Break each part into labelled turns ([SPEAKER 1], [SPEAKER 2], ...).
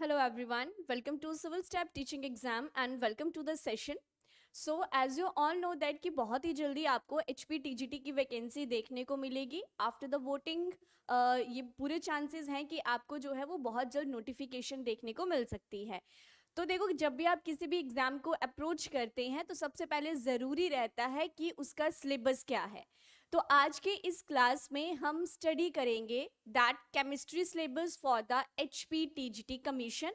[SPEAKER 1] Hello everyone, welcome to Civil Step Teaching Exam and welcome to the session. So as you all know that कि बहुत ही जल्दी आपको H P T G T की vacancy देखने को मिलेगी आफ्टर द वोटिंग ये पूरे चांसेस हैं कि आपको जो है वो बहुत जल्द नोटिफिकेशन देखने को मिल सकती है तो देखो जब भी आप किसी भी एग्ज़ाम को अप्रोच करते हैं तो सबसे पहले ज़रूरी रहता है कि उसका सिलेबस क्या है तो आज के इस क्लास में हम स्टडी करेंगे that chemistry syllabus for the H P T G T commission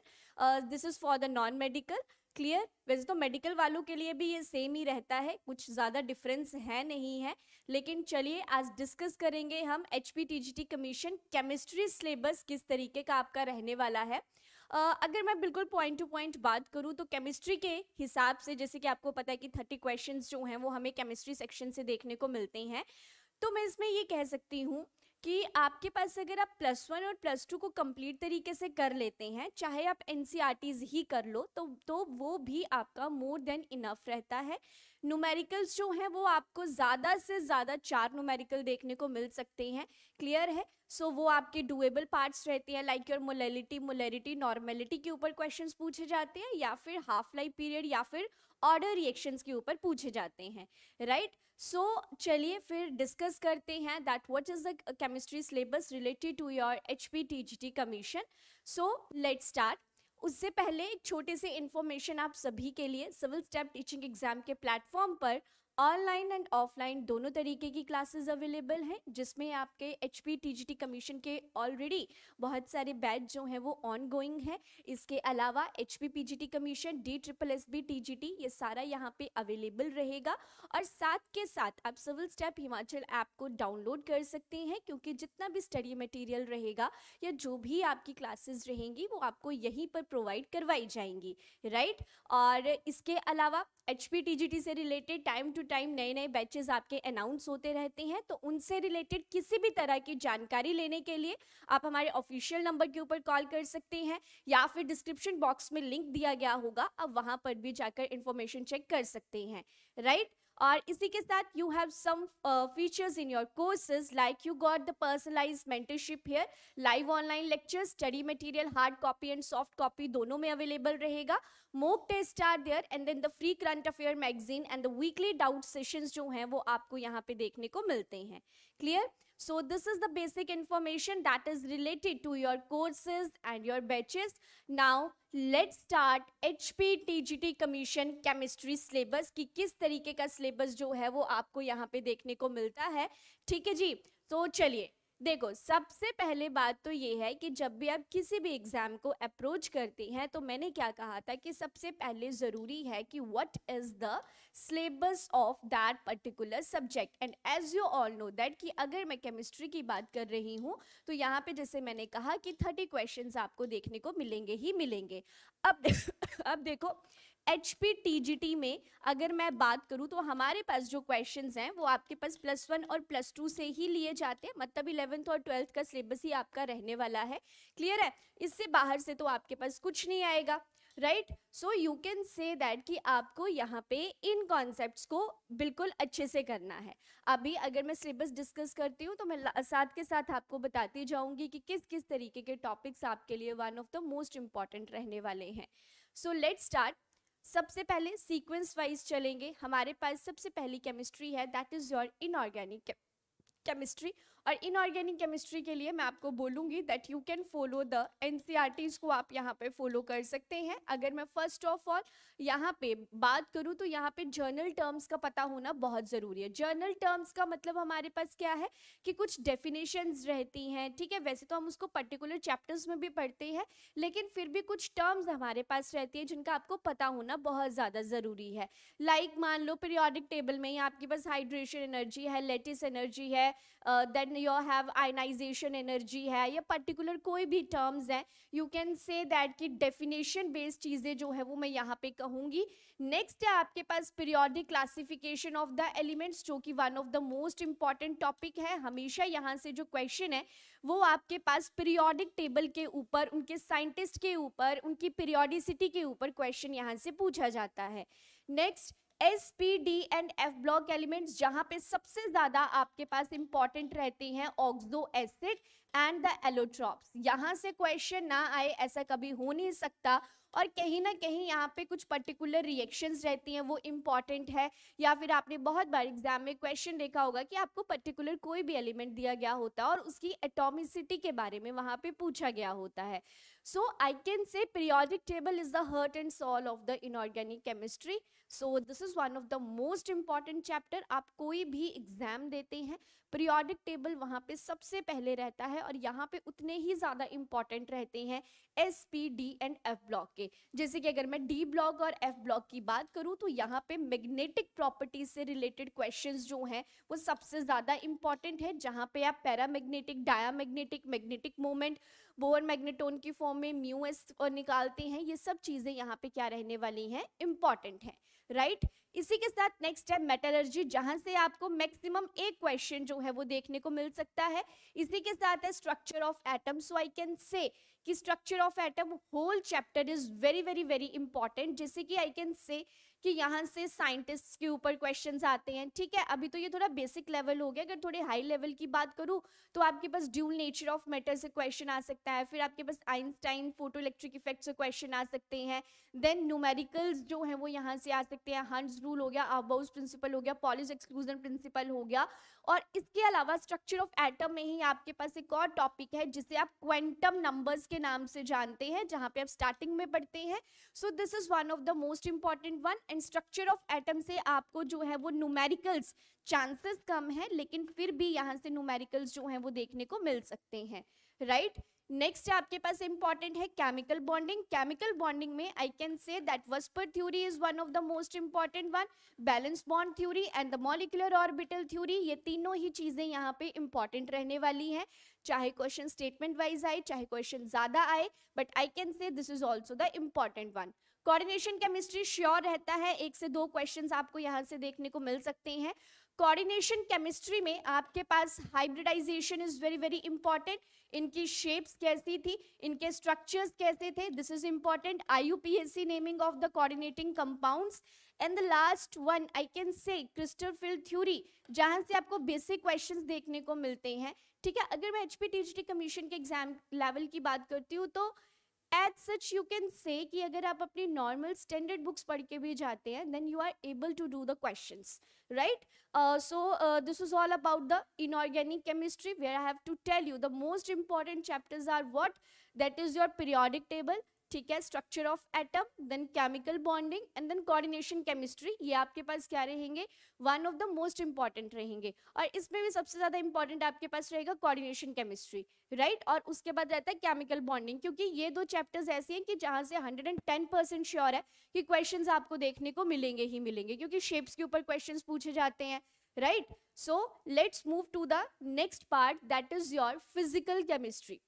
[SPEAKER 1] this is for the non medical clear वैसे तो मेडिकल वालों के लिए भी ये सेम ही रहता है कुछ ज़्यादा डिफरेंस है नहीं है लेकिन चलिए आज डिस्कस करेंगे हम H P T G T commission chemistry syllabus किस तरीके का आपका रहने वाला है अगर मैं बिल्कुल पॉइंट टू पॉइंट बात करूँ तो केमिस्ट्री के हिसाब से जैसे कि आपको पता है कि थर्टी क्वेश्चन जो हैं वो हमें केमिस्ट्री सेक्शन से देखने को मिलते हैं तो मैं इसमें ये कह सकती हूँ कि आपके पास अगर आप प्लस वन और प्लस टू को कंप्लीट तरीके से कर लेते हैं चाहे आप एन e ही कर लो तो तो वो भी आपका मोर देन इनफ रहता है नूमेरिकल्स जो हैं वो आपको ज़्यादा से ज़्यादा चार नूमेरिकल देखने को मिल सकते हैं क्लियर है सो so, वो आपके डुएबल पार्ट्स रहते हैं like your molality molarity normality के ऊपर क्वेश्चंस पूछे जाते हैं या फिर हाफ लाइफ पीरियड या फिर ऑर्डर रिएक्शंस के ऊपर पूछे जाते हैं राइट सो चलिए फिर डिस्कस करते हैं that what is the chemistry syllabus related to your H P commission so let start उससे पहले एक छोटे से इन्फॉर्मेशन आप सभी के लिए सिविल स्टेप टीचिंग एग्जाम के प्लेटफॉर्म पर ऑनलाइन एंड ऑफलाइन दोनों तरीके की क्लासेस अवेलेबल हैं जिसमें आपके एच पी कमीशन के ऑलरेडी बहुत सारे बैच जो हैं वो ऑन गोइंग है इसके अलावा H P commission D triple S B T G T ये सारा यहाँ पे अवेलेबल रहेगा और साथ के साथ आप सिविल स्टेप हिमाचल ऐप को डाउनलोड कर सकते हैं क्योंकि जितना भी स्टडी मटेरियल रहेगा या जो भी आपकी क्लासेस रहेंगी वो आपको यहीं पर प्रोवाइड करवाई जाएंगी राइट और इसके अलावा एच पी से रिलेटेड टाइम टू टाइम नए नए बैचेस आपके अनाउंस होते रहते हैं तो उनसे रिलेटेड किसी भी तरह की जानकारी लेने के लिए आप हमारे ऑफिशियल नंबर के ऊपर कॉल कर सकते हैं या फिर डिस्क्रिप्शन बॉक्स में लिंक दिया गया होगा आप वहाँ पर भी जाकर इन्फॉर्मेशन चेक कर सकते हैं राइट right? और इसी के साथ you have some features in your courses like you got the personalize mentorship here live online lecture study material hard copy and soft copy दोनों में अवेलेबल रहेगा mock test are there and then the free current affair magazine and the weekly doubt sessions जो हैं वो आपको यहाँ पे देखने को मिलते हैं clear So this is the basic information that is related to your courses and your batches. Now let's start H P T G T commission chemistry syllabus कि किस तरीके का सिलेबस जो है वो आपको यहाँ पे देखने को मिलता है ठीक है जी तो चलिए देखो सबसे पहले बात तो ये है कि जब भी आप किसी भी एग्ज़ाम को अप्रोच करते हैं तो मैंने क्या कहा था कि सबसे पहले ज़रूरी है कि what is the syllabus of that particular subject and as you all know that कि अगर मैं केमिस्ट्री की बात कर रही हूँ तो यहाँ पे जैसे मैंने कहा कि थर्टी क्वेश्चन आपको देखने को मिलेंगे ही मिलेंगे अब अब देखो एच पी में अगर मैं बात करूं तो हमारे पास जो क्वेश्चंस हैं वो आपके पास प्लस वन और प्लस टू से ही लिए जाते हैं मतलब इलेवंथ और ट्वेल्थ का सिलेबस ही आपका रहने वाला है क्लियर है इससे बाहर से तो आपके पास कुछ नहीं आएगा right so you can say that कि आपको यहाँ पे इन कॉन्सेप्ट्स को बिल्कुल अच्छे से करना है अभी अगर मैं सिलेबस डिस्कस करती हूँ तो मैं साथ के साथ आपको बताती जाऊँगी कि किस किस तरीके के टॉपिक्स आपके लिए one of the most important रहने वाले हैं सो लेट स्टार्ट सबसे पहले सीक्वेंस वाइज चलेंगे हमारे पास सबसे पहली केमिस्ट्री है that is your inorganic chemistry और इनऑर्गेनिक केमिस्ट्री के लिए मैं आपको बोलूंगी that you can follow the एन को आप यहाँ पे फॉलो कर सकते हैं अगर मैं फर्स्ट ऑफ ऑल यहाँ पे बात करूँ तो यहाँ पे जर्नल टर्म्स का पता होना बहुत ज़रूरी है जर्नल टर्म्स का मतलब हमारे पास क्या है कि कुछ डेफिनेशंस रहती हैं ठीक है वैसे तो हम उसको पर्टिकुलर चैप्टर्स में भी पढ़ते हैं लेकिन फिर भी कुछ टर्म्स हमारे पास रहती है जिनका आपको पता होना बहुत ज़्यादा ज़रूरी है लाइक like, मान लो पीरियोडिक टेबल में ही आपके पास हाइड्रेशन एनर्जी है लेटिस एनर्जी है then you have ionization energy है या पर्टिकुलर कोई भी टर्म्स हैं यू कैन से दैट कि डेफिनेशन बेस्ड चीज़ें जो है वो मैं यहाँ पे कहूँगी नेक्स्ट है आपके पास periodic classification of the elements जो कि one of the most important topic है हमेशा यहाँ से जो क्वेश्चन है वो आपके पास पीरियोडिक टेबल के ऊपर उनके साइंटिस्ट के ऊपर उनकी पीरियोडिसिटी के ऊपर क्वेश्चन यहाँ से पूछा जाता है next S P D and F block elements जहां पे सबसे ज्यादा आपके पास इंपॉर्टेंट रहते हैं oxo acid and the allotropes यहाँ से क्वेश्चन ना आए ऐसा कभी हो नहीं सकता और कहीं ना कहीं यहाँ पे कुछ पर्टिकुलर रिएक्शंस रहती हैं वो इम्पॉर्टेंट है या फिर आपने बहुत बार एग्जाम में क्वेश्चन देखा होगा कि आपको पर्टिकुलर कोई भी एलिमेंट दिया गया होता है और उसकी एटोमिसिटी के बारे में वहाँ पे पूछा गया होता है so I can say periodic table is the heart and soul of the inorganic chemistry so this is one of the most important chapter आप कोई भी एग्जाम देते हैं पीरियोडिक टेबल वहाँ पे सबसे पहले रहता है और यहाँ पे उतने ही ज़्यादा इंपॉर्टेंट रहते हैं S P D and F block के जैसे कि अगर मैं डी ब्लॉक और एफ ब्लॉक की बात करूँ तो यहाँ पे मैग्नेटिक प्रॉपर्टीज से रिलेटेड क्वेश्चन जो हैं वो सबसे ज़्यादा इंपॉर्टेंट है जहाँ पे आप para paramagnetic diamagnetic magnetic moment Bohr magneton की फॉर्म में म्यू एस निकालते हैं ये सब चीज़ें यहाँ पे क्या रहने वाली हैं इंपॉर्टेंट हैं राइट इसी के साथ नेक्स्ट है मेटलर्जी जहां से आपको मैक्सिमम एक क्वेश्चन जो है वो देखने को मिल सकता है इसी के साथ है structure of atom so I can say कि structure of atom whole chapter is very very very important जैसे कि आई कैन से कि यहाँ से साइंटिस्ट के ऊपर क्वेश्चन आते हैं ठीक है अभी तो ये थोड़ा बेसिक लेवल हो गया अगर थोड़े हाई लेवल की बात करूँ तो आपके पास ड्यूल नेचर ऑफ मैटर से क्वेश्चन आ सकता है फिर आपके पास आइंस्टाइन फोटो इलेक्ट्रिक इफेक्ट से क्वेश्चन आ सकते हैं देन न्यूमेरिकल्स जो हैं वो यहाँ से आ सकते हैं हंड्स रूल हो गया अबाउस प्रिंसिपल हो गया पॉलिस एक्सक्लूजन प्रिंसिपल हो गया और इसके अलावा स्ट्रक्चर ऑफ एटम में ही आपके पास एक और टॉपिक है जिसे आप क्वेंटम नंबर्स के नाम से जानते हैं जहाँ पे आप स्टार्टिंग में पढ़ते हैं so this is one of the most important one and structure of atom से आपको जो है वो न्यूमेरिकल्स चांसेस कम है लेकिन फिर भी यहाँ से न्यूमेरिकल्स जो है वो देखने को मिल सकते हैं राइट right? नेक्स्ट आपके पास इंपॉर्टेंट है केमिकल बॉन्डिंग केमिकल बॉन्डिंग में I can say that VSEPR theory is one of the most important one valence bond theory and the molecular orbital theory ये तीनों ही चीज़ें यहाँ पे इंपॉर्टेंट रहने वाली हैं चाहे क्वेश्चन स्टेटमेंट वाइज आए चाहे क्वेश्चन ज़्यादा आए but I can say this is also the important one coordination chemistry sure रहता है एक से दो क्वेश्चंस आपको यहाँ से देखने को मिल सकते हैं कोऑर्डिनेशन केमिस्ट्री में आपके पास hybridization is very very important इनकी शेप्स कैसी थी इनके स्ट्रक्चर्स कैसे थे this is important IUPAC naming of the coordinating compounds and the last one I can say crystal field theory जहाँ से आपको बेसिक क्वेश्चन देखने को मिलते हैं ठीक है अगर मैं एच पी कमीशन के एग्जाम लेवल की बात करती हूँ तो as such you can say कि अगर आप अपनी नॉर्मल स्टैंडर्ड बुक्स पढ़ के भी जाते हैं then you are able to do the question right so this is all about the inorganic chemistry where I have to tell you the most important chapters are what that is your periodic table ठीक है structure of atom then chemical bonding and then coordination chemistry ये आपके पास क्या रहेंगे one of the most important रहेंगे और इसमें भी सबसे ज्यादा इंपॉर्टेंट आपके पास रहेगा कोऑर्डिनेशन केमिस्ट्री राइट और उसके बाद रहता है केमिकल बॉन्डिंग क्योंकि ये दो चैप्टर्स ऐसे हैं कि जहाँ से hundred and ten percent sure है कि क्वेश्चन आपको देखने को मिलेंगे ही मिलेंगे क्योंकि शेप्स के ऊपर क्वेश्चन पूछे जाते हैं right so let's move to the next part that is your physical chemistry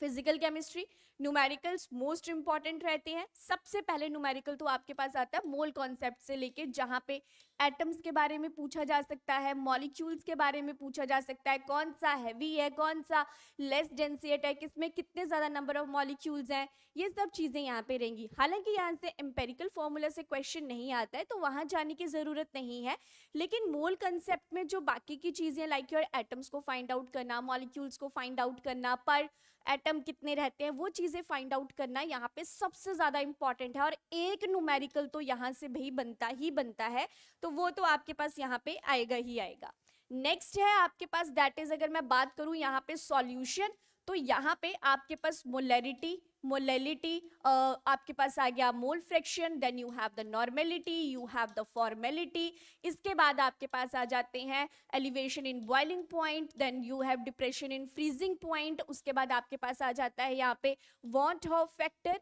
[SPEAKER 1] physical chemistry numericals most important रहते हैं सबसे पहले न्यूमेरिकल तो आपके पास आता है मोल कॉन्सेप्ट से लेके जहाँ पे एटम्स के बारे में पूछा जा सकता है मॉलिक्यूल्स के बारे में पूछा जा सकता है कौन सा हैवी है कौन सा लेस डेंसीट है किसमें कितने ज़्यादा नंबर ऑफ मॉलिक्यूल्स हैं ये सब चीज़ें यहाँ पर रहेंगी हालांकि यहाँ से एम्पेरिकल फॉर्मूला से क्वेश्चन नहीं आता है तो वहाँ जाने की ज़रूरत नहीं है लेकिन मोल कंसेप्ट में जो बाकी की चीज़ें लाइक योर एटम्स को फाइंड आउट करना मॉलिक्यूल्स को फाइंड आउट करना पर एटम कितने रहते हैं वो चीज़ें फाइंड आउट करना यहाँ पे सबसे ज़्यादा इंपॉर्टेंट है और एक न्यूमेरिकल तो यहाँ से भी बनता ही बनता है तो वो तो आपके पास यहाँ पे आएगा ही आएगा नेक्स्ट है आपके पास दैट इज अगर मैं बात करूँ यहाँ पे सॉल्यूशन तो यहाँ पे आपके पास मोलरिटी मोलिटी uh, आपके पास आ गया mole fraction then you have the normality you have the formality इसके बाद आपके पास आ जाते हैं elevation in boiling point then you have depression in freezing point उसके बाद आपके पास आ जाता है यहाँ पे van't Hoff factor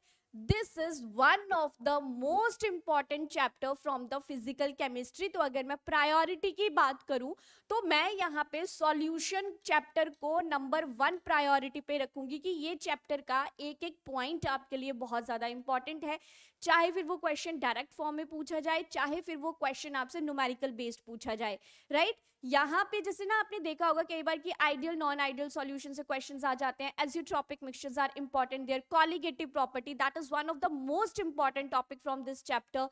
[SPEAKER 1] this is one of the most important chapter from the physical chemistry तो अगर मैं प्रायोरिटी की बात करूँ तो मैं यहाँ पे सॉल्यूशन चैप्टर को नंबर वन प्रायोरिटी पे रखूंगी कि ये चैप्टर का एक एक पॉइंट आपके लिए बहुत ज़्यादा इंपॉर्टेंट है चाहे फिर वो क्वेश्चन डायरेक्ट फॉर्म में पूछा जाए चाहे फिर वो क्वेश्चन आपसे न्यूमेरिकल बेस्ड पूछा जाए राइट यहाँ पे जैसे ना आपने देखा होगा कई बार कि आइडियल नॉन आइडियल सॉल्यूशन से क्वेश्चंस आ जाते हैं tropic mixtures are important their colligative property that is one of the most important topic from this chapter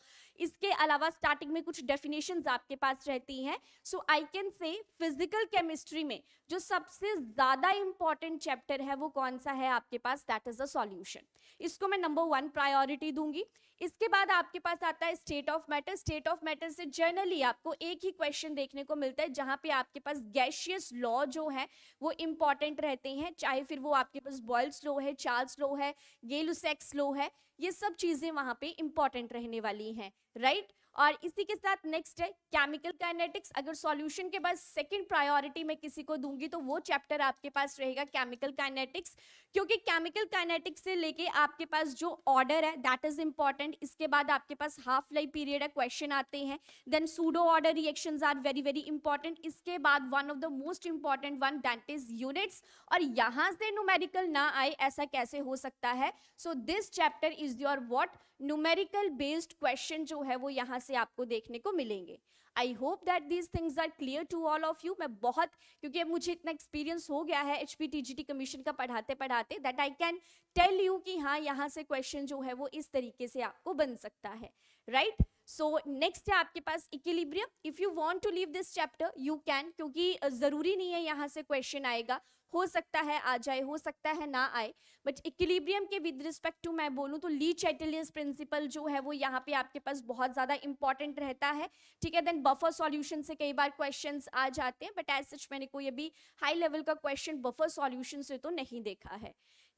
[SPEAKER 1] इसके अलावा स्टार्टिंग में कुछ डेफिनेशन आपके पास रहती हैं so I can say physical chemistry में जो सबसे ज्यादा इंपॉर्टेंट चैप्टर है वो कौन सा है आपके पास दैट इज अ सॉल्यूशन इसको मैं नंबर वन प्रायोरिटी दूंगी इसके बाद आपके पास आता है state of matter state of matter से जनरली आपको एक ही क्वेश्चन देखने को मिलता है जहां पे आपके पास गैशियस लॉ जो है वो इम्पॉर्टेंट रहते हैं चाहे फिर वो आपके पास बॉयल्स लॉ है चार्ल्स लो है गेलुसेक्स लो है ये सब चीज़ें वहाँ पे इम्पॉर्टेंट रहने वाली हैं राइट right? और इसी के साथ नेक्स्ट है केमिकल काइनेटिक्स अगर सॉल्यूशन के बाद सेकंड प्रायोरिटी में किसी को दूंगी तो वो चैप्टर आपके पास रहेगा केमिकल काइनेटिक्स क्योंकि केमिकल काइनेटिक्स से लेके आपके पास जो ऑर्डर है दैट इज इंपॉर्टेंट इसके बाद आपके पास हाफ लाइफ पीरियड है क्वेश्चन आते हैं then pseudo order reaction are very very important इसके बाद one of the most important one that is units और यहाँ से न्यूमेरिकल ना आए ऐसा कैसे हो सकता है so this chapter is your what numerical based question जो है वो यहाँ से आपको देखने को मिलेंगे I hope that these things are clear to all of you मैं बहुत क्योंकि अब मुझे इतना एक्सपीरियंस हो गया है H P T T G commission का पढ़ाते पढ़ाते that I can tell you कि हाँ यहाँ से क्वेश्चन जो है वो इस तरीके से आपको बन सकता है right right? So so, next है आपके पास equilibrium if you want to leave this chapter you can क्योंकि जरूरी नहीं है यहाँ से क्वेश्चन आएगा हो सकता है आ जाए हो सकता है ना आए बट इक्लिब्रियम के विद रिस्पेक्ट टू मैं बोलूँ तो ली चैटलियस प्रिंसिपल जो है वो यहाँ पे आपके पास बहुत ज़्यादा इंपॉर्टेंट रहता है ठीक है देन बफर सॉल्यूशन से कई बार क्वेश्चन आ जाते हैं बट एज सच मैंने कोई अभी हाई लेवल का क्वेश्चन बफर सॉल्यूशन से तो नहीं देखा है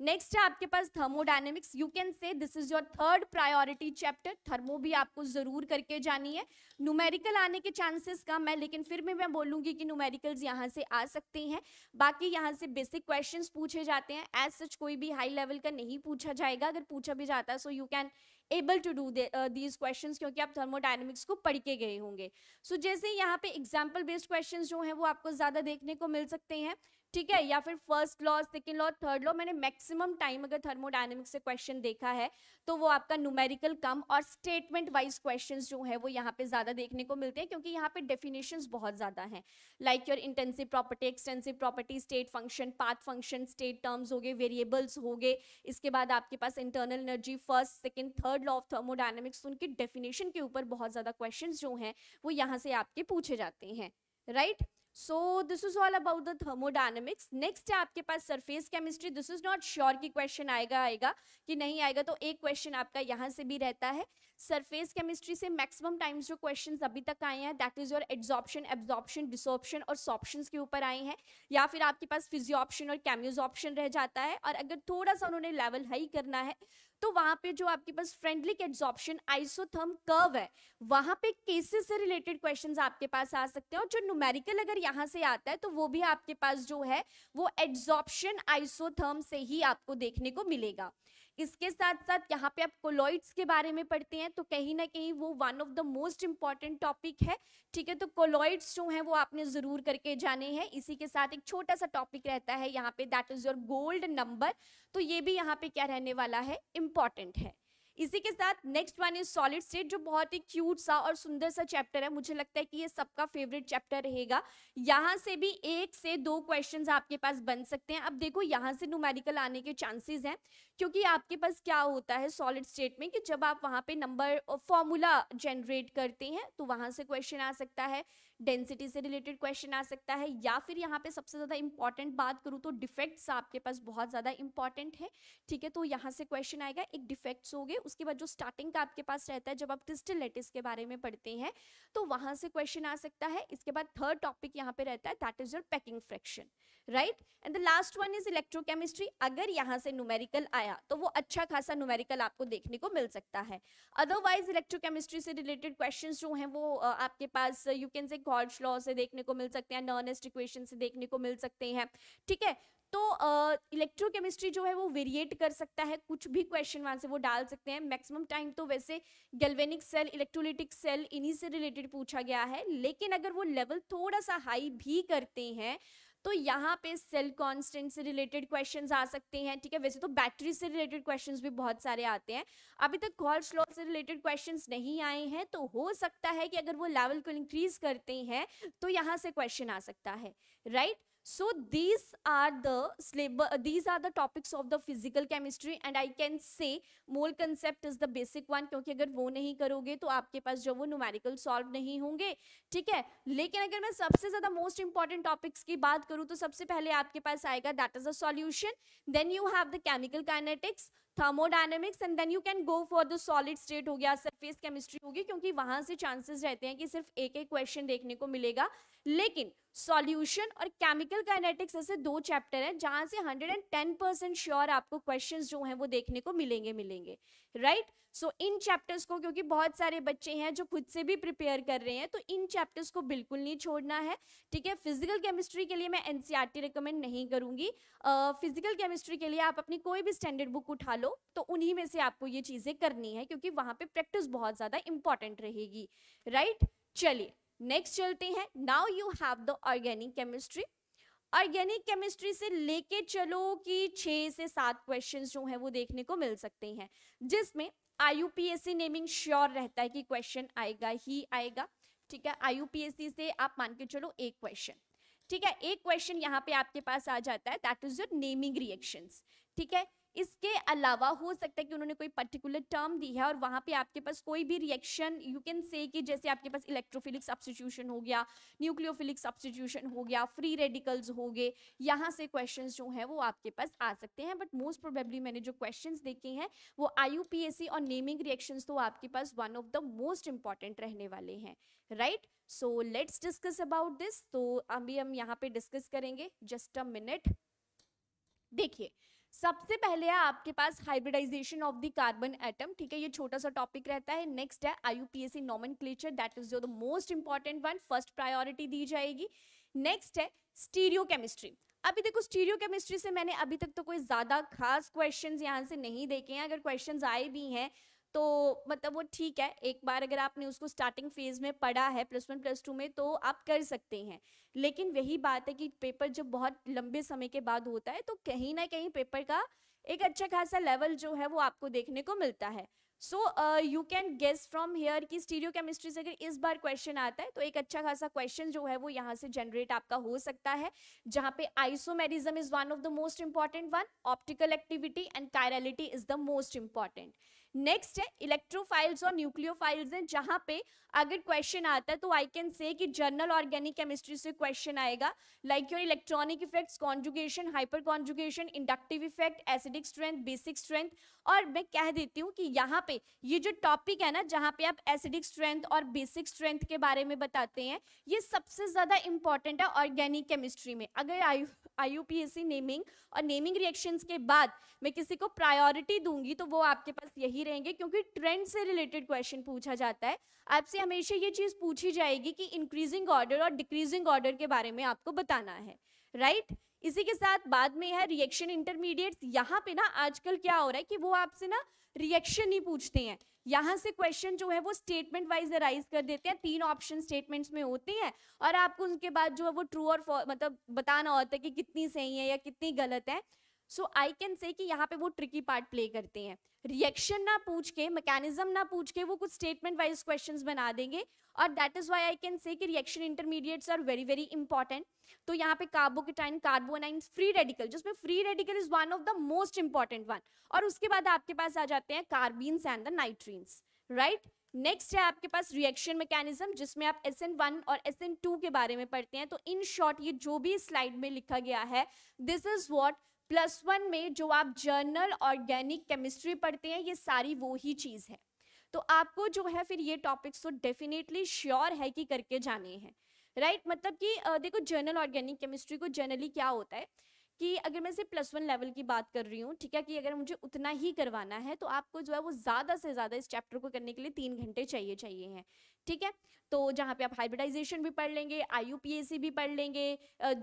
[SPEAKER 1] नेक्स्ट है आपके पास thermodynamics you can say this is your third priority chapter thermo भी आपको जरूर करके जानी है न्यूमेरिकल आने के चांसेस कम है लेकिन फिर भी मैं बोलूंगी कि न्यूमेरिकल्स यहाँ से आ सकते हैं बाकी यहाँ से बेसिक क्वेश्चन पूछे जाते हैं एज सच कोई भी हाई लेवल का नहीं पूछा जाएगा अगर पूछा भी जाता है so you can able to do these question क्योंकि आप थर्मोडाइनमिक्स को पढ़ के गए होंगे सो so, जैसे यहाँ पे एग्जाम्पल बेस्ड क्वेश्चन जो है वो आपको ज़्यादा देखने को मिल सकते हैं ठीक है या फिर first law second law third law मैंने मैक्सिमम टाइम अगर थर्मोडाइनमिक्स से क्वेश्चन देखा है तो वो आपका न्यूमेरिकल कम और स्टेटमेंट वाइज क्वेश्चंस जो है वो यहाँ पे ज्यादा देखने को मिलते हैं क्योंकि यहाँ पे डेफिनेशंस बहुत ज्यादा हैं like your intensive property extensive property state function path function state terms हो गए वेरिएबल्स हो गए इसके बाद आपके पास internal energy first second third law of thermodynamics उनके डेफिनेशन के ऊपर बहुत ज्यादा क्वेश्चन जो हैं वो यहाँ से आपके पूछे जाते हैं right right? So this is all about the thermodynamics next है आपके पास surface chemistry this is not sure कि क्वेश्चन आएगा आएगा कि नहीं आएगा तो एक क्वेश्चन आपका यहाँ से भी रहता है सरफेस केमिस्ट्री से मैक्सिमम टाइम्स जो क्वेश्चन अभी तक आए हैं that is your adsorption absorption desorption और सॉप्शन के ऊपर आए हैं या फिर आपके पास फिजियो ऑप्शन और कैम्यूज ऑप्शन रह जाता है और अगर थोड़ा सा उन्होंने लेवल हाई करना है तो वहां पे जो आपके पास फ्रेंडलिक एड्सॉप्शन आइसोथर्म कर्व है वहां पे केसेस से रिलेटेड क्वेश्चंस आपके पास आ सकते हैं और जो न्यूमेरिकल अगर यहाँ से आता है तो वो भी आपके पास जो है वो एड्सॉप्शन आइसोथर्म से ही आपको देखने को मिलेगा इसके साथ साथ यहाँ पे आप कोलॉइड्स के बारे में पढ़ते हैं तो कहीं ना कहीं वो one of the most important topic है ठीक है तो कोलॉइड्स जो हैं वो आपने ज़रूर करके जाने हैं इसी के साथ एक छोटा सा टॉपिक रहता है यहाँ पे that is your gold number तो ये भी यहाँ पे क्या रहने वाला है इम्पॉर्टेंट है इसी के साथ next one is solid state जो बहुत ही क्यूट सा और सुंदर सा चैप्टर है मुझे लगता है कि ये सबका फेवरेट चैप्टर रहेगा यहाँ से भी एक से दो क्वेश्चन आपके पास बन सकते हैं अब देखो यहाँ से न्यूमेरिकल आने के चांसेज हैं क्योंकि आपके पास क्या होता है सॉलिड स्टेट में कि जब आप वहाँ पे नंबर फॉर्मूला जनरेट करते हैं तो वहाँ से क्वेश्चन आ सकता है डेंसिटी से रिलेटेड क्वेश्चन आ सकता है या फिर यहाँ पे सबसे ज़्यादा इंपॉर्टेंट बात करूँ तो डिफेक्ट्स आपके पास बहुत ज़्यादा इंपॉर्टेंट है ठीक है तो यहाँ से क्वेश्चन आएगा एक डिफेक्ट्स हो गए उसके बाद जो स्टार्टिंग का आपके पास रहता है जब आप क्रिस्टल लेटिस के बारे में पढ़ते हैं तो वहां से क्वेश्चन आ सकता है इसके बाद थर्ड टॉपिक यहाँ पे रहता है that is your packing fraction right and the last one is electrochemistry अगर यहाँ से न्यूमेरिकल आया तो वो अच्छा खासा न्यूमेरिकल आपको देखने को मिल सकता है अदरवाइज इलेक्ट्रोकेमिस्ट्री से रिलेटेड क्वेश्चन जो हैं वो आपके पास you can say Hodge law से देखने को मिल सकते हैं नॉनेस्ट इक्वेशन से देखने को मिल सकते हैं ठीक है तो इलेक्ट्रोकेमिस्ट्री uh, जो है वो वेरिएट कर सकता है कुछ भी क्वेश्चन वहाँ से वो डाल सकते हैं मैक्सिमम टाइम तो वैसे गैल्वेनिक सेल इलेक्ट्रोलिटिक सेल इन्हीं से रिलेटेड पूछा गया है लेकिन अगर वो लेवल थोड़ा सा हाई भी करते हैं तो यहाँ पे सेल कांस्टेंट से रिलेटेड क्वेश्चन आ सकते हैं ठीक है वैसे तो बैटरी से रिलेटेड क्वेश्चन भी बहुत सारे आते हैं अभी तक कॉल स्लो से रिलेटेड क्वेश्चन नहीं आए हैं तो हो सकता है कि अगर वो लेवल को इंक्रीज करते हैं तो यहाँ से क्वेश्चन आ सकता है right so these are the syllabus, these are the topics of the physical chemistry and I can say mole concept is the basic one kyunki agar wo nahi karoge to aapke paas jo wo numerical solve nahi honge theek hai lekin agar main sabse zyada most important topics ki baat karu to sabse pehle aapke paas aayega that is a solution then you have the chemical kinetics thermodynamics and then you can go for the solid state हो गया surface chemistry होगी क्योंकि वहां से chances रहते हैं कि सिर्फ एक एक क्वेश्चन देखने को मिलेगा लेकिन सॉल्यूशन और केमिकल काइनेटिक्स ऐसे दो चैप्टर हैं जहां से 110 परसेंट श्योर आपको क्वेश्चंस जो हैं वो देखने को मिलेंगे मिलेंगे राइट सो इन चैप्टर्स को क्योंकि बहुत सारे बच्चे हैं जो खुद से भी प्रिपेयर कर रहे हैं तो इन चैप्टर्स को बिल्कुल नहीं छोड़ना है ठीक है फिजिकल केमिस्ट्री के लिए मैं एनसीईआरटी रिकमेंड e नहीं करूंगी फिजिकल uh, केमिस्ट्री के लिए आप अपनी कोई भी स्टैंडर्ड बुक उठा लो लो तो उन्हीं में से आपको ये चीज़ें करनी है क्योंकि वहां पे प्रैक्टिस बहुत ज़्यादा इंपॉर्टेंट रहेगी राइट चलिए नेक्स्ट चलते हैं now you have the organic chemistry organic chemistry से लेके चलो कि छः से सात क्वेश्चन जो है वो देखने को मिल सकते हैं जिसमें आईयूपीएससी नेमिंग श्योर रहता है कि क्वेश्चन आएगा ही आएगा ठीक है आईयूपीएससी से आप मान के चलो एक क्वेश्चन ठीक है एक क्वेश्चन यहाँ पे आपके पास आ जाता है that is your naming reactions ठीक है इसके अलावा हो सकता है कि उन्होंने कोई पर्टिकुलर टर्म दी है और वहाँ पे आपके पास कोई भी रिएक्शन यू कैन से कि जैसे आपके पास इलेक्ट्रोफिलिक सब्सटीट्यूशन हो गया न्यूक्लियोफिलिक सब्सटीट्यूशन हो गया फ्री रेडिकल्स हो गए यहाँ से क्वेश्चन जो हैं वो आपके पास आ सकते हैं बट मोस्ट प्रोबेबली मैंने जो क्वेश्चन देखे हैं वो आई और नेमिंग रिएक्शन तो आपके पास one of the most important रहने वाले हैं right so let's discuss about this तो अभी हम यहाँ पे डिस्कस करेंगे जस्ट अ मिनट देखिए सबसे पहले है आपके पास hybridization of the carbon atom ठीक है ये छोटा सा टॉपिक रहता है नेक्स्ट है IUPAC nomenclature that is your the most important one first priority दी जाएगी नेक्स्ट है स्टीरियो केमिस्ट्री अभी देखो स्टीरियो केमिस्ट्री से मैंने अभी तक तो कोई ज़्यादा खास क्वेश्चन यहाँ से नहीं देखे हैं अगर क्वेश्चन आए भी हैं तो मतलब वो ठीक है एक बार अगर आपने उसको स्टार्टिंग फेज़ में पढ़ा है प्लस वन प्लस टू में तो आप कर सकते हैं लेकिन वही बात है कि पेपर जब बहुत लंबे समय के बाद होता है तो कहीं ना कहीं पेपर का एक अच्छा खासा लेवल जो है वो आपको देखने को मिलता है so you can guess from here कि स्टीरियो केमिस्ट्री से अगर इस बार क्वेश्चन आता है तो एक अच्छा खासा क्वेश्चन जो है वो यहाँ से जनरेट आपका हो सकता है जहाँ पे isomerism is one of the most important one optical activity and chirality is the most important next है इलेक्ट्रोफाइल्स और न्यूक्लियोफाइल्स हैं जहाँ पे अगर क्वेश्चन आता है तो आई कैन से कि जनरल ऑर्गेनिक केमिस्ट्री से क्वेश्चन आएगा like your electronic effects conjugation hyperconjugation inductive effect acidic strength basic strength और मैं कह देती हूँ कि यहाँ पे ये जो टॉपिक है ना जहाँ पे आप एसिडिक स्ट्रेंथ और बेसिक स्ट्रेंथ के बारे में बताते हैं ये सबसे ज़्यादा इंपॉर्टेंट है ऑर्गेनिक केमिस्ट्री में अगर आई आईयूपीएसी नेमिंग और नेमिंग रिएक्शंस के बाद मैं किसी को प्रायोरिटी दूंगी तो वो आपके पास यही रहेंगे क्योंकि ट्रेंड से रिलेटेड क्वेश्चन पूछा जाता है आपसे हमेशा ये चीज़ पूछी जाएगी कि इंक्रीजिंग ऑर्डर और डिक्रीजिंग ऑर्डर के बारे में आपको बताना है राइट right? इसी के साथ बाद में है रिएक्शन इंटरमीडिएट्स यहाँ पे ना आजकल क्या हो रहा है कि वो आपसे ना रिएक्शन ही पूछते हैं यहाँ से क्वेश्चन जो है वो स्टेटमेंट वाइज अराइज कर देते हैं तीन ऑप्शन स्टेटमेंट्स में होती हैं और आपको उनके बाद जो है वो ट्रू और मतलब बताना होता है कि कितनी सही है या कितनी गलत है सो आई कैन से कि यहाँ पे वो ट्रिकी पार्ट प्ले करते हैं रिएक्शन ना पूछ के मैकेनिज्म ना पूछ के वो कुछ स्टेटमेंट वाइज क्वेश्चंस बना देंगे और that is why I can say कि reaction intermediates are very very important तो यहाँ पे कार्बोकेटाइन कार्बोनाइन फ्री रेडिकल जिसमें free radical is one of the most important one और उसके बाद आपके पास आ जाते हैं carbenes and the nitrenes right next है आपके पास रिएक्शन मैकेनिज्म जिसमें आप एस एन वन और एस एन टू के बारे में पढ़ते हैं तो इन शॉर्ट ये जो भी स्लाइड में लिखा गया है this is what plus one में जो आप जर्नल ऑर्गेनिक केमिस्ट्री पढ़ते हैं ये सारी वो ही चीज़ है तो आपको जो है फिर ये टॉपिक्स तो डेफिनेटली श्योर है कि करके जाने हैं राइट right? मतलब कि देखो जर्नल ऑर्गेनिक केमिस्ट्री को जनरली क्या होता है कि अगर मैं सिर्फ प्लस वन लेवल की बात कर रही हूँ ठीक है कि अगर मुझे उतना ही करवाना है तो आपको जो है वो ज़्यादा से ज़्यादा इस चैप्टर को करने के लिए तीन घंटे चाहिए चाहिए हैं ठीक है तो जहाँ पे आप हाइब्रिडाइजेशन भी पढ़ लेंगे आई भी पढ़ लेंगे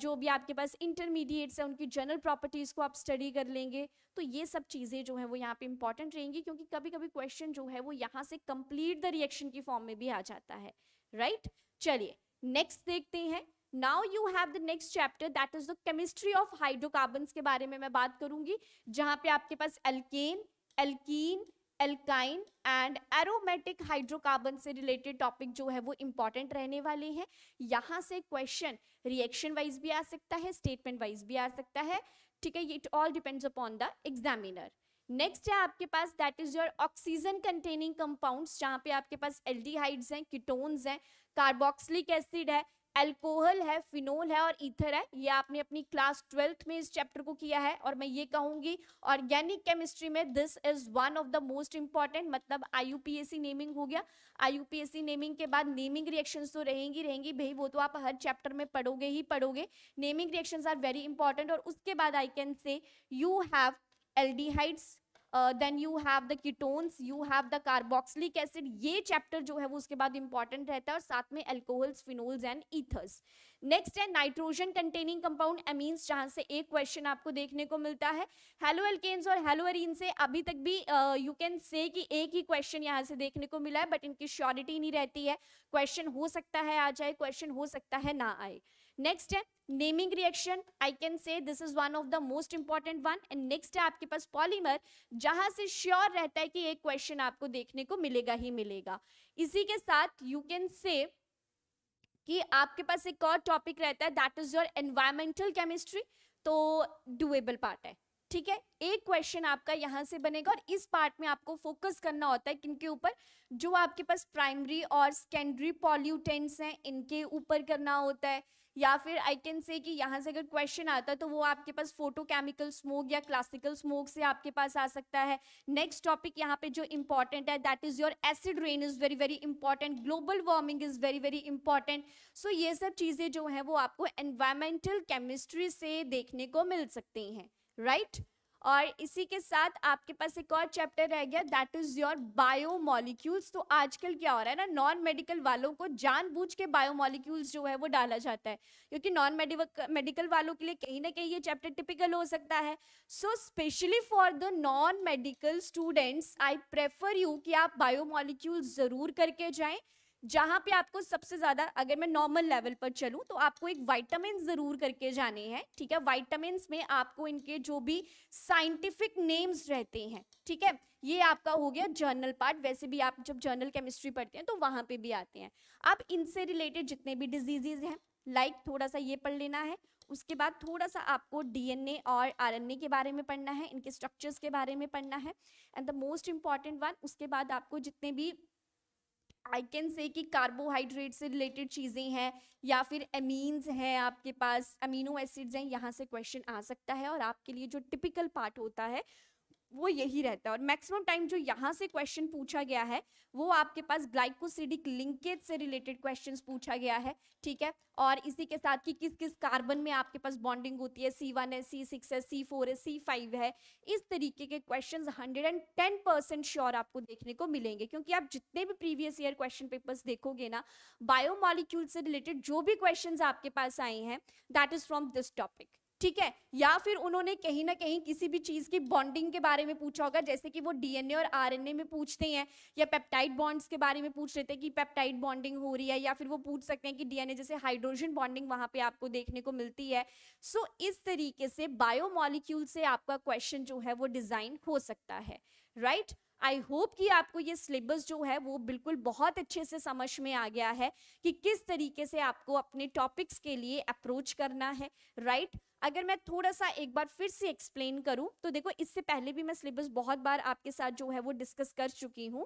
[SPEAKER 1] जो भी आपके पास इंटरमीडिएट्स हैं उनकी जनरल प्रॉपर्टीज़ को आप स्टडी कर लेंगे तो ये सब चीज़ें जो है वो यहाँ पर इंपॉर्टेंट रहेंगी क्योंकि कभी कभी क्वेश्चन जो है वो यहाँ से कम्प्लीट द रिएक्शन की फॉर्म में भी आ जाता है राइट चलिए नेक्स्ट देखते हैं now you have the next chapter that is the chemistry of hydrocarbon के बारे में मैं बात करूंगी जहां पे आपके पास alkane alkene alkyne and aromatic hydrocarbon से रिलेटेड टॉपिक जो है वो इंपॉर्टेंट रहने वाले हैं यहाँ से क्वेश्चन रिएक्शन वाइज भी आ सकता है स्टेटमेंट वाइज भी आ सकता है ठीक है it all depends upon the examiner next है आपके पास that is your oxygen containing compounds जहाँ पे आपके पास एल्डिहाइड्स हैं कीटोन्स हैं कार्बोक्सिलिक एसिड है एल्कोहल है फिनोल है और ईथर है ये आपने अपनी क्लास ट्वेल्थ में इस चैप्टर को किया है और मैं ये कहूंगी ऑर्गेनिक केमिस्ट्री में this is one of the most important मतलब आई नेमिंग हो गया आई नेमिंग के बाद नेमिंग रिएक्शंस तो रहेंगी रहेंगी भाई वो तो आप हर चैप्टर में पढ़ोगे ही पढ़ोगे naming reaction are very important और उसके बाद I can say you have aldehydes then you have the ketones you have the carboxylic acid ये चैप्टर जो है वो उसके बाद इंपॉर्टेंट रहता है और साथ में alcohols phenols and ethers next है नाइट्रोजन कंटेनिंग कंपाउंड एमीन्स जहाँ से एक क्वेश्चन आपको देखने को मिलता है हेलो एल्केन्स और हेलो एरीन से अभी तक भी यू कैन से कि एक ही क्वेश्चन यहाँ से देखने को मिला है बट इनकी श्योरिटी नहीं रहती है क्वेश्चन हो सकता है आ जाए क्वेश्चन हो सकता है ना आए नेक्स्ट है naming reaction I can say this is one of the most important one and next है आपके पास पॉलीमर जहां से श्योर रहता है कि एक क्वेश्चन आपको देखने को मिलेगा ही मिलेगा इसी के साथ यू कैन से कि आपके पास एक और टॉपिक रहता है that is your environmental chemistry तो डुएबल पार्ट है ठीक है एक क्वेश्चन आपका यहाँ से बनेगा और इस पार्ट में आपको फोकस करना होता है किनके ऊपर जो आपके पास प्राइमरी और सेकेंडरी पॉल्यूटेंट्स हैं इनके ऊपर करना होता है या फिर आई कैन से कि यहाँ से अगर क्वेश्चन आता है तो वो आपके पास फोटोकेमिकल स्मोक या क्लासिकल स्मोक से आपके पास आ सकता है नेक्स्ट टॉपिक यहाँ पे जो इम्पोर्टेंट है that is your acid rain is very very important global warming is very very important so ये सब चीज़ें जो हैं वो आपको एनवायरमेंटल केमिस्ट्री से देखने को मिल सकती हैं राइट और इसी के साथ आपके पास एक और चैप्टर रह गया दैट इज योर बायोमोलिक्यूल्स तो आजकल क्या हो रहा है ना नॉन मेडिकल वालों को जानबूझ के बायोमोलिक्यूल्स जो है वो डाला जाता है क्योंकि नॉन मेडिकल मेडिकल वालों के लिए कहीं ना कहीं ये चैप्टर टिपिकल हो सकता है so specially for the non medical students I prefer you कि आप बायोमोलिक्यूल्स ज़रूर करके जाएं जहाँ पे आपको सबसे ज़्यादा अगर मैं नॉर्मल लेवल पर चलूँ तो आपको एक वाइटामिन ज़रूर करके जाने हैं ठीक है वाइटामिन में आपको इनके जो भी साइंटिफिक नेम्स रहते हैं ठीक है ये आपका हो गया जर्नल पार्ट वैसे भी आप जब जर्नल केमिस्ट्री पढ़ते हैं तो वहाँ पे भी आते हैं अब इनसे रिलेटेड जितने भी डिजीजेज हैं लाइक like थोड़ा सा ये पढ़ लेना है उसके बाद थोड़ा सा आपको डीएनए और आरएनए के बारे में पढ़ना है इनके स्ट्रक्चर्स के बारे में पढ़ना है and the most important one उसके बाद आपको जितने भी आई कैन से कि कार्बोहाइड्रेट से रिलेटेड चीज़ें हैं या फिर अमीन्स हैं आपके पास अमीनो एसिड्स हैं यहाँ से क्वेश्चन आ सकता है और आपके लिए जो टिपिकल पार्ट होता है वो यही रहता है और मैक्सिमम टाइम जो यहाँ से क्वेश्चन पूछा गया है वो आपके पास ग्लाइकोसिडिक लिंकेज से रिलेटेड क्वेश्चंस पूछा गया है ठीक है और इसी के साथ कि किस किस कार्बन में आपके पास बॉन्डिंग होती है सी वन है सी सिक्स है सी फोर है सी फाइव है इस तरीके के question hundred and ten percent sure आपको देखने को मिलेंगे क्योंकि आप जितने भी प्रीवियस ईयर क्वेश्चन पेपर्स देखोगे ना बायोमोलिक्यूल से रिलेटेड जो भी क्वेश्चन आपके पास आए हैं that is from this topic ठीक है या फिर उन्होंने कहीं ना कहीं किसी भी चीज़ की बॉन्डिंग के बारे में पूछा होगा जैसे कि वो डीएनए और आरएनए में पूछते हैं या पेप्टाइड बॉन्ड्स के बारे में पूछ लेते हैं कि पेप्टाइड बॉन्डिंग हो रही है या फिर वो पूछ सकते हैं कि डीएनए जैसे हाइड्रोजन बॉन्डिंग वहां पे आपको देखने को मिलती है सो so, इस तरीके से बायोमोलिक्यूल से आपका क्वेश्चन जो है वो डिज़ाइन हो सकता है राइट right? आई होप कि आपको ये सिलेबस जो है वो बिल्कुल बहुत अच्छे से समझ में आ गया है कि किस तरीके से आपको अपने टॉपिक्स के लिए अप्रोच करना है राइट right? अगर मैं थोड़ा सा एक बार फिर से एक्सप्लेन करूं तो देखो इससे पहले भी मैं सिलेबस बहुत बार आपके साथ जो है वो डिस्कस कर चुकी हूं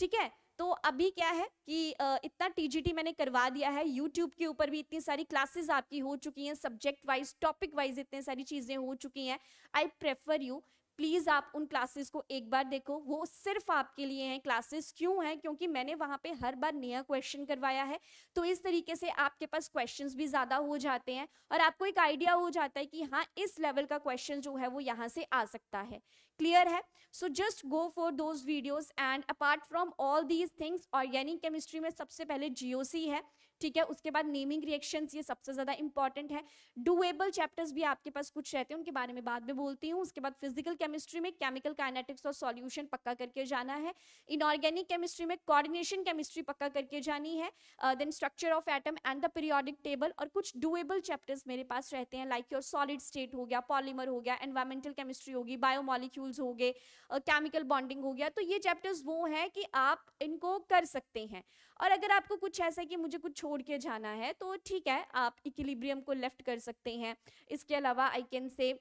[SPEAKER 1] ठीक है तो अभी क्या है कि इतना टीजीटी मैंने करवा दिया है यूट्यूब के ऊपर भी इतनी सारी क्लासेस आपकी हो चुकी हैं सब्जेक्ट वाइज टॉपिक वाइज इतनी सारी चीज़ें हो चुकी हैं आई प्रेफर यू प्लीज़ आप उन क्लासेस को एक बार देखो वो सिर्फ आपके लिए हैं क्लासेस क्यों हैं क्योंकि मैंने वहाँ पे हर बार नया क्वेश्चन करवाया है तो इस तरीके से आपके पास क्वेश्चंस भी ज़्यादा हो जाते हैं और आपको एक आइडिया हो जाता है कि हाँ इस लेवल का क्वेश्चन जो है वो यहाँ से आ सकता है क्लियर है so just go for those videos and apart from all these things organic chemistry में सबसे पहले जी है ठीक है उसके बाद नेमिंग रिएक्शन ये सबसे ज़्यादा इंपॉर्टेंट है डुएबल चैप्टर्स भी आपके पास कुछ रहते हैं उनके बारे में बाद में बोलती हूँ उसके बाद फिजिकल केमिस्ट्री में केमिकल काइनेटिक्स और सॉल्यूशन पक्का करके जाना है इनऑर्गेनिक केमिस्ट्री में कॉर्डिनेशन केमिस्ट्री पक्का करके जानी है then structure of atom and the periodic table और कुछ डुएबल चैप्टर्स मेरे पास रहते हैं लाइक योर सॉलिड स्टेट हो गया पॉलीमर हो गया एनवायरमेंटल केमिस्ट्री होगी बायोमोलिक्यूल्स हो गए केमिकल uh, बॉन्डिंग हो गया तो ये चैप्टर्स वो हैं कि आप इनको कर सकते हैं और अगर आपको कुछ ऐसा है कि मुझे कुछ छोड़ के जाना है तो ठीक है आप इक्लिब्रियम को लेफ्ट कर सकते हैं इसके अलावा आई कैन से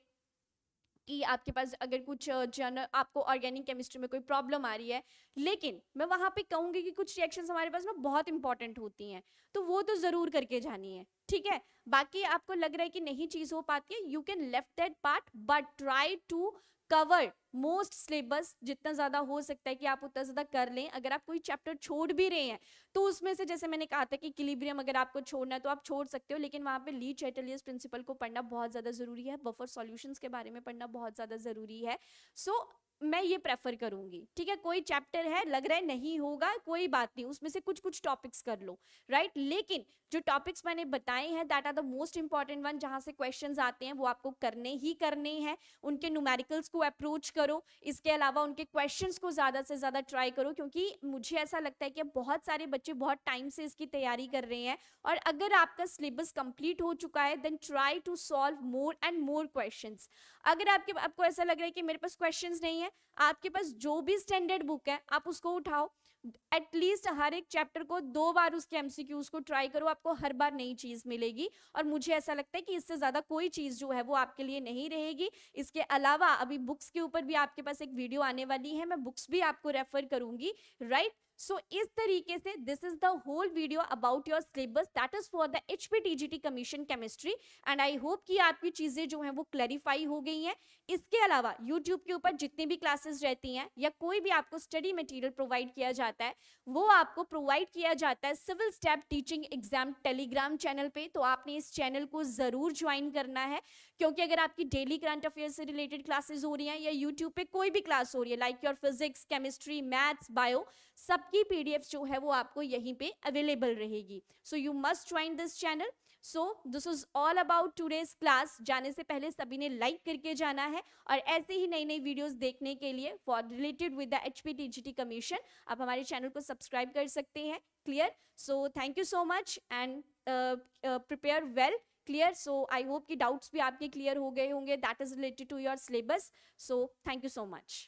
[SPEAKER 1] कि आपके पास अगर कुछ जर्नल आपको ऑर्गेनिक केमिस्ट्री में कोई प्रॉब्लम आ रही है लेकिन मैं वहाँ पे कहूँगी कि कुछ रिएक्शन हमारे पास ना बहुत इंपॉर्टेंट होती हैं तो वो तो ज़रूर करके जानी है ठीक है बाकी आपको लग रहा है कि नहीं चीज़ हो पाती है you can left that part but try to cover most syllabus जितना ज़्यादा हो सकता है कि आप उतना ज़्यादा कर लें अगर आप कोई चैप्टर छोड़ भी रहे हैं तो उसमें से जैसे मैंने कहा था कि किलिब्रियम अगर आपको छोड़ना है तो आप छोड़ सकते हो लेकिन वहाँ पे ली चैटलियस प्रिंसिपल को पढ़ना बहुत ज़्यादा ज़रूरी है बफर सॉल्यूशंस के बारे में पढ़ना बहुत ज़्यादा ज़रूरी है सो so, मैं ये प्रेफर करूंगी ठीक है कोई चैप्टर है लग रहा है नहीं होगा कोई बात नहीं उसमें से कुछ कुछ टॉपिक्स कर लो राइट right? लेकिन जो टॉपिक्स मैंने बताए हैं that are the most important one जहां से क्वेश्चंस आते हैं वो आपको करने ही करने हैं उनके न्यूमेरिकल्स को अप्रोच करो इसके अलावा उनके क्वेश्चन को ज़्यादा से ज़्यादा ट्राई करो क्योंकि मुझे ऐसा लगता है कि बहुत सारे बच्चे बहुत टाइम से इसकी तैयारी कर रहे हैं और अगर आपका सिलेबस कंप्लीट हो चुका है then try to solve more and more question अगर आपके आपको ऐसा लग रहा है कि मेरे पास क्वेश्चन नहीं है है आपके पास जो भी स्टैंडर्ड बुक है आप उसको उठाओ एटलीस्ट हर एक चैप्टर को दो बार उसके एमसीक्यूज को ट्राई करो आपको हर बार नई चीज मिलेगी और मुझे ऐसा लगता है कि इससे ज्यादा कोई चीज जो है वो आपके लिए नहीं रहेगी इसके अलावा अभी बुक्स के ऊपर भी आपके पास एक वीडियो आने वाली है मैं बुक्स भी आपको रेफर करूंगी राइट right? सो so, इस तरीके से this is the whole video about your syllabus that is for the H P T G T commission chemistry and I hope कि आपकी चीज़ें जो हैं वो क्लैरिफाई हो गई हैं इसके अलावा यूट्यूब के ऊपर जितनी भी क्लासेस रहती हैं या कोई भी आपको स्टडी मटेरियल प्रोवाइड किया जाता है वो आपको प्रोवाइड किया जाता है civil step teaching exam telegram channel पे तो आपने इस चैनल को ज़रूर ज्वाइन करना है क्योंकि अगर आपकी डेली करंट अफेयर से रिलेटेड क्लासेस हो रही हैं या यूट्यूब पे कोई भी क्लास हो रही है like your physics chemistry maths bio सबकी पीडीएफ जो है वो आपको यहीं पे अवेलेबल रहेगी so you must join this channel so this is all about today's class जाने से पहले सभी ने लाइक करके जाना है और ऐसे ही नई नई वीडियोस देखने के लिए for related with the H P commission आप हमारे चैनल को सब्सक्राइब कर सकते हैं clear so thank you so much and prepare well clear so I hope कि डाउट्स भी आपके क्लियर हो गए होंगे that is related to your syllabus so thank you so much